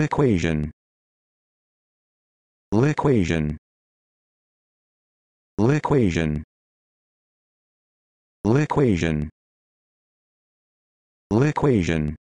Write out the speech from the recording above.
Liquation. Liquation. Liquation. Liquation. Liquation.